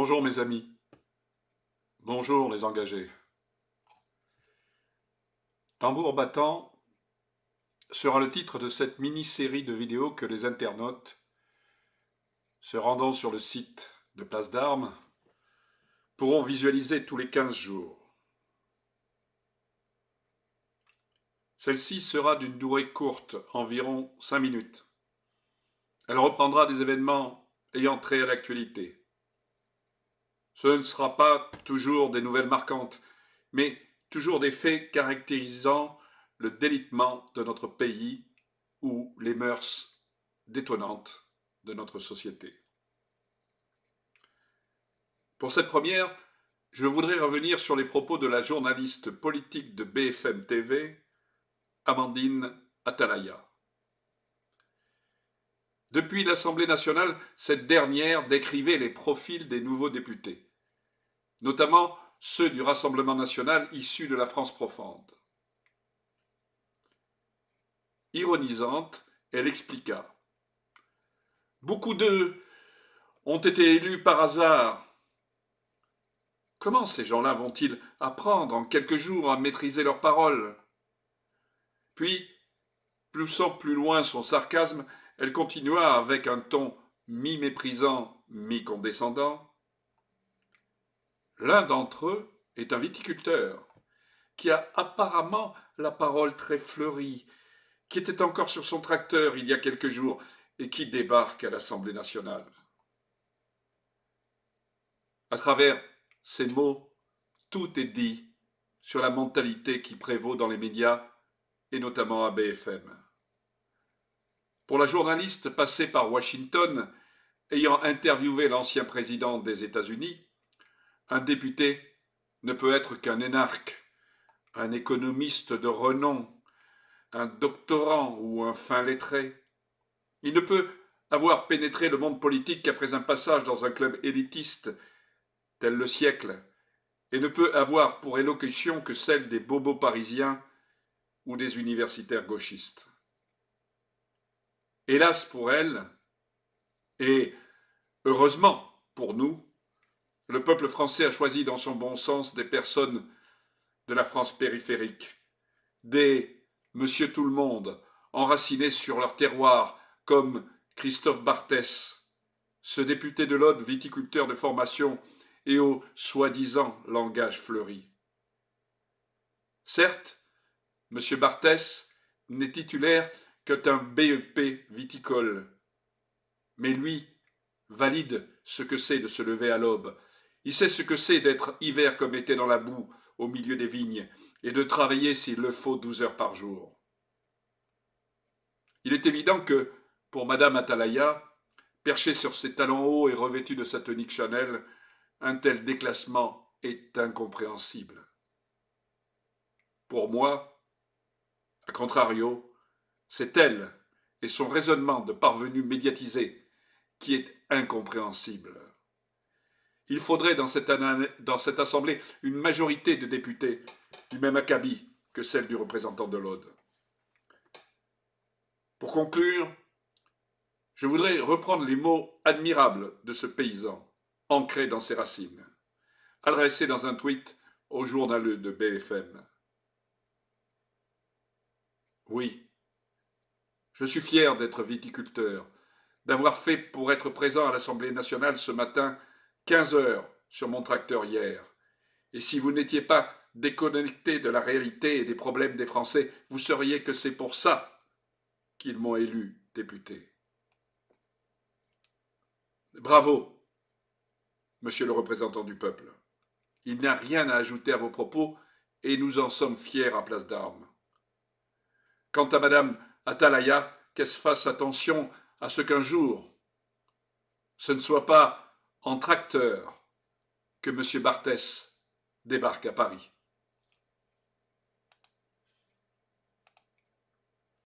Bonjour mes amis. Bonjour les engagés. Tambour battant sera le titre de cette mini-série de vidéos que les internautes se rendant sur le site de Place d'Armes pourront visualiser tous les 15 jours. Celle-ci sera d'une durée courte, environ 5 minutes. Elle reprendra des événements ayant trait à l'actualité. Ce ne sera pas toujours des nouvelles marquantes, mais toujours des faits caractérisant le délitement de notre pays ou les mœurs détonnantes de notre société. Pour cette première, je voudrais revenir sur les propos de la journaliste politique de BFM TV, Amandine Atalaya. Depuis l'Assemblée nationale, cette dernière décrivait les profils des nouveaux députés notamment ceux du Rassemblement national issus de la France profonde. Ironisante, elle expliqua. Beaucoup d'eux ont été élus par hasard. Comment ces gens-là vont-ils apprendre en quelques jours à maîtriser leurs paroles Puis, poussant plus loin son sarcasme, elle continua avec un ton mi-méprisant, mi-condescendant. L'un d'entre eux est un viticulteur, qui a apparemment la parole très fleurie, qui était encore sur son tracteur il y a quelques jours et qui débarque à l'Assemblée nationale. À travers ces mots, tout est dit sur la mentalité qui prévaut dans les médias et notamment à BFM. Pour la journaliste passée par Washington, ayant interviewé l'ancien président des États-Unis, un député ne peut être qu'un énarque, un économiste de renom, un doctorant ou un fin lettré. Il ne peut avoir pénétré le monde politique qu'après un passage dans un club élitiste, tel le siècle, et ne peut avoir pour élocution que celle des bobos parisiens ou des universitaires gauchistes. Hélas pour elle, et heureusement pour nous, le peuple français a choisi dans son bon sens des personnes de la France périphérique, des Monsieur Tout le Monde, enracinés sur leur terroir, comme Christophe Barthès, ce député de l'Aude, viticulteur de formation et au soi-disant langage fleuri. Certes, M. Barthès n'est titulaire que d'un BEP viticole, mais lui valide ce que c'est de se lever à l'aube, il sait ce que c'est d'être hiver comme été dans la boue au milieu des vignes et de travailler s'il le faut douze heures par jour. Il est évident que, pour Madame Atalaya, perchée sur ses talons hauts et revêtue de sa tonique Chanel, un tel déclassement est incompréhensible. Pour moi, à contrario, c'est elle et son raisonnement de parvenu médiatisé qui est incompréhensible. Il faudrait dans cette, dans cette Assemblée une majorité de députés du même acabit que celle du représentant de l'Aude. Pour conclure, je voudrais reprendre les mots admirables de ce paysan, ancré dans ses racines, adressé dans un tweet au journal de BFM. Oui, je suis fier d'être viticulteur, d'avoir fait pour être présent à l'Assemblée nationale ce matin 15 heures sur mon tracteur hier. Et si vous n'étiez pas déconnecté de la réalité et des problèmes des Français, vous sauriez que c'est pour ça qu'ils m'ont élu député. Bravo, monsieur le représentant du peuple. Il n'a rien à ajouter à vos propos et nous en sommes fiers à place d'armes. Quant à madame Atalaya, qu'elle fasse attention à ce qu'un jour, ce ne soit pas en tracteur que M. Barthès débarque à Paris.